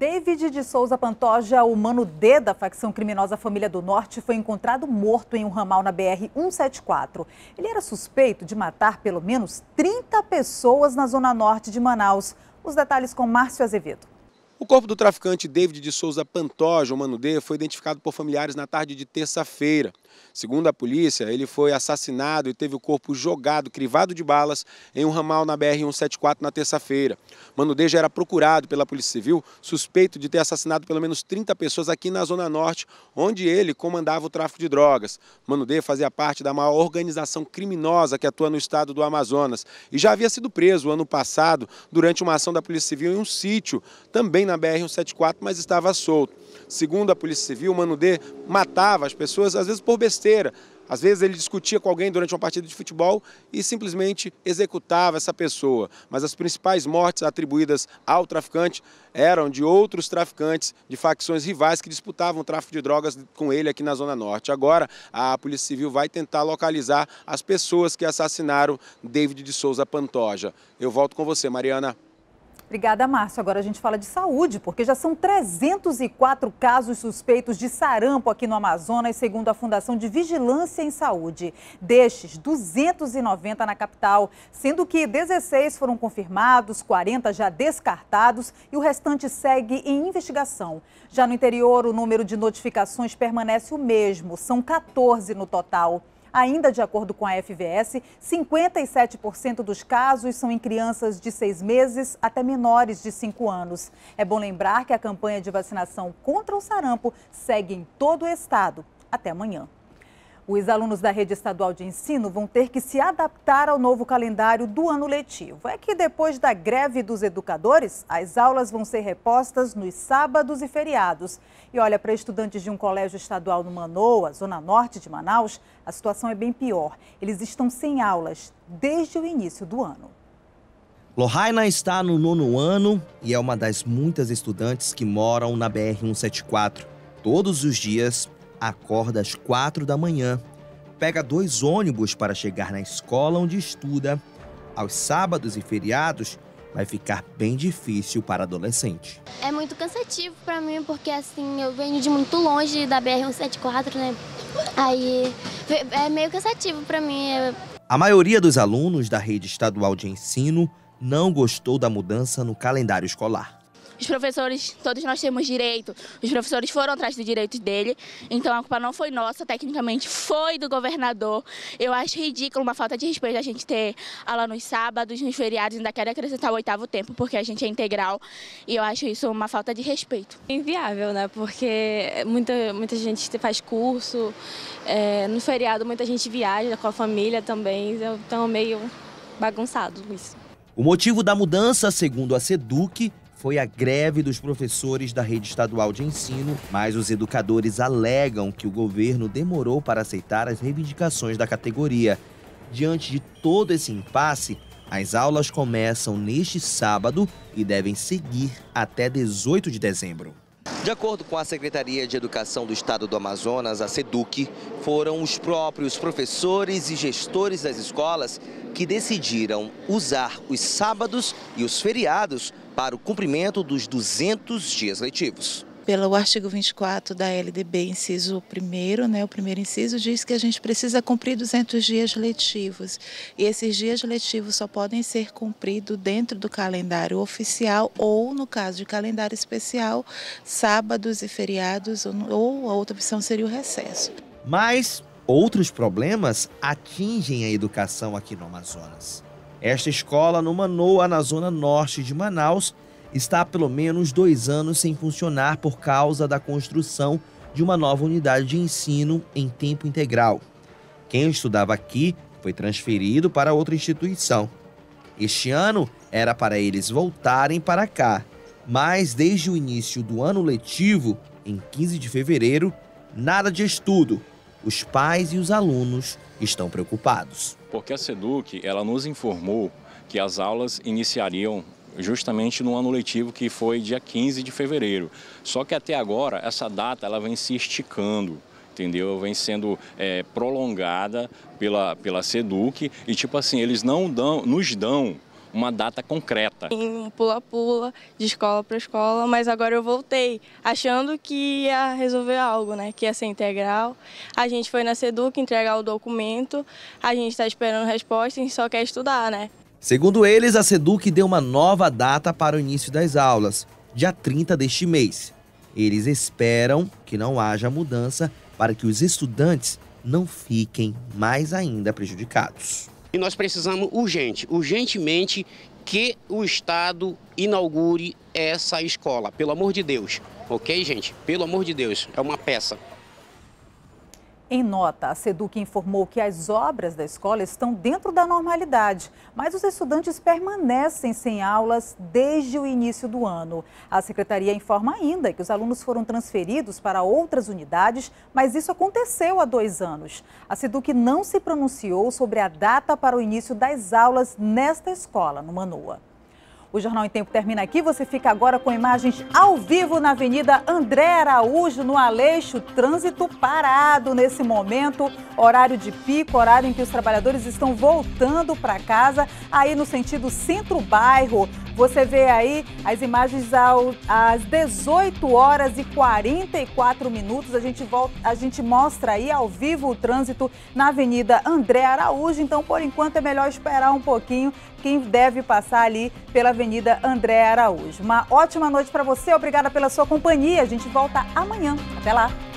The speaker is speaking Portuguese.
David de Souza Pantoja, o mano D da facção criminosa Família do Norte, foi encontrado morto em um ramal na BR-174. Ele era suspeito de matar pelo menos 30 pessoas na zona norte de Manaus. Os detalhes com Márcio Azevedo. O corpo do traficante David de Souza Pantoja, o mano D, foi identificado por familiares na tarde de terça-feira. Segundo a polícia, ele foi assassinado e teve o corpo jogado, crivado de balas, em um ramal na BR-174 na terça-feira. Mano D já era procurado pela Polícia Civil, suspeito de ter assassinado pelo menos 30 pessoas aqui na Zona Norte, onde ele comandava o tráfico de drogas. Mano D fazia parte da maior organização criminosa que atua no estado do Amazonas e já havia sido preso ano passado durante uma ação da Polícia Civil em um sítio, também na BR-174, mas estava solto. Segundo a Polícia Civil, Mano D matava as pessoas, às vezes por besteira. Às vezes ele discutia com alguém durante uma partida de futebol e simplesmente executava essa pessoa. Mas as principais mortes atribuídas ao traficante eram de outros traficantes de facções rivais que disputavam o tráfico de drogas com ele aqui na Zona Norte. Agora, a Polícia Civil vai tentar localizar as pessoas que assassinaram David de Souza Pantoja. Eu volto com você, Mariana. Obrigada, Márcio. Agora a gente fala de saúde, porque já são 304 casos suspeitos de sarampo aqui no Amazonas, segundo a Fundação de Vigilância em Saúde. Destes, 290 na capital, sendo que 16 foram confirmados, 40 já descartados e o restante segue em investigação. Já no interior, o número de notificações permanece o mesmo, são 14 no total. Ainda de acordo com a FVS, 57% dos casos são em crianças de seis meses até menores de cinco anos. É bom lembrar que a campanha de vacinação contra o sarampo segue em todo o estado. Até amanhã. Os alunos da rede estadual de ensino vão ter que se adaptar ao novo calendário do ano letivo. É que depois da greve dos educadores, as aulas vão ser repostas nos sábados e feriados. E olha, para estudantes de um colégio estadual no Manoa, zona norte de Manaus, a situação é bem pior. Eles estão sem aulas desde o início do ano. Lohaina está no nono ano e é uma das muitas estudantes que moram na BR-174. Todos os dias, acorda às quatro da manhã, pega dois ônibus para chegar na escola onde estuda. Aos sábados e feriados, vai ficar bem difícil para adolescente. É muito cansativo para mim, porque assim, eu venho de muito longe da BR-174, né? Aí é meio cansativo para mim. É A maioria dos alunos da rede estadual de ensino não gostou da mudança no calendário escolar. Os professores, todos nós temos direito, os professores foram atrás do direito dele, então a culpa não foi nossa, tecnicamente foi do governador. Eu acho ridículo, uma falta de respeito a gente ter aula nos sábados, nos feriados, ainda quero acrescentar o oitavo tempo, porque a gente é integral, e eu acho isso uma falta de respeito. Inviável, né? Porque muita, muita gente faz curso, é, no feriado muita gente viaja com a família também, então é meio bagunçado isso. O motivo da mudança, segundo a SEDUC, foi a greve dos professores da rede estadual de ensino, mas os educadores alegam que o governo demorou para aceitar as reivindicações da categoria. Diante de todo esse impasse, as aulas começam neste sábado e devem seguir até 18 de dezembro. De acordo com a Secretaria de Educação do Estado do Amazonas, a SEDUC, foram os próprios professores e gestores das escolas que decidiram usar os sábados e os feriados para o cumprimento dos 200 dias letivos. Pelo artigo 24 da LDB, inciso 1, né, o primeiro inciso diz que a gente precisa cumprir 200 dias letivos. E esses dias letivos só podem ser cumpridos dentro do calendário oficial ou, no caso de calendário especial, sábados e feriados, ou a outra opção seria o recesso. Mas Outros problemas atingem a educação aqui no Amazonas. Esta escola, no Manoa, na zona norte de Manaus, está há pelo menos dois anos sem funcionar por causa da construção de uma nova unidade de ensino em tempo integral. Quem estudava aqui foi transferido para outra instituição. Este ano era para eles voltarem para cá, mas desde o início do ano letivo, em 15 de fevereiro, nada de estudo, os pais e os alunos estão preocupados. Porque a SEDUC ela nos informou que as aulas iniciariam justamente no ano letivo que foi dia 15 de fevereiro. Só que até agora essa data ela vem se esticando entendeu? Vem sendo é, prolongada pela, pela SEDUC e, tipo assim, eles não dão, nos dão uma data concreta. pula-pula, de escola para escola, mas agora eu voltei, achando que ia resolver algo, né? Que ia ser integral. A gente foi na SEDUC entregar o documento, a gente está esperando resposta, e só quer estudar, né? Segundo eles, a SEDUC deu uma nova data para o início das aulas, dia 30 deste mês. Eles esperam que não haja mudança para que os estudantes não fiquem mais ainda prejudicados. E nós precisamos urgente, urgentemente que o Estado inaugure essa escola, pelo amor de Deus. Ok, gente? Pelo amor de Deus, é uma peça. Em nota, a SEDUC informou que as obras da escola estão dentro da normalidade, mas os estudantes permanecem sem aulas desde o início do ano. A secretaria informa ainda que os alunos foram transferidos para outras unidades, mas isso aconteceu há dois anos. A SEDUC não se pronunciou sobre a data para o início das aulas nesta escola, no Manoa. O Jornal em Tempo termina aqui. Você fica agora com imagens ao vivo na Avenida André Araújo, no Aleixo. Trânsito parado nesse momento, horário de pico, horário em que os trabalhadores estão voltando para casa, aí no sentido centro-bairro. Você vê aí as imagens ao, às 18 horas e 44 minutos. A gente, volta, a gente mostra aí ao vivo o trânsito na Avenida André Araújo. Então, por enquanto, é melhor esperar um pouquinho quem deve passar ali pela Avenida André Araújo. Uma ótima noite para você, obrigada pela sua companhia. A gente volta amanhã. Até lá!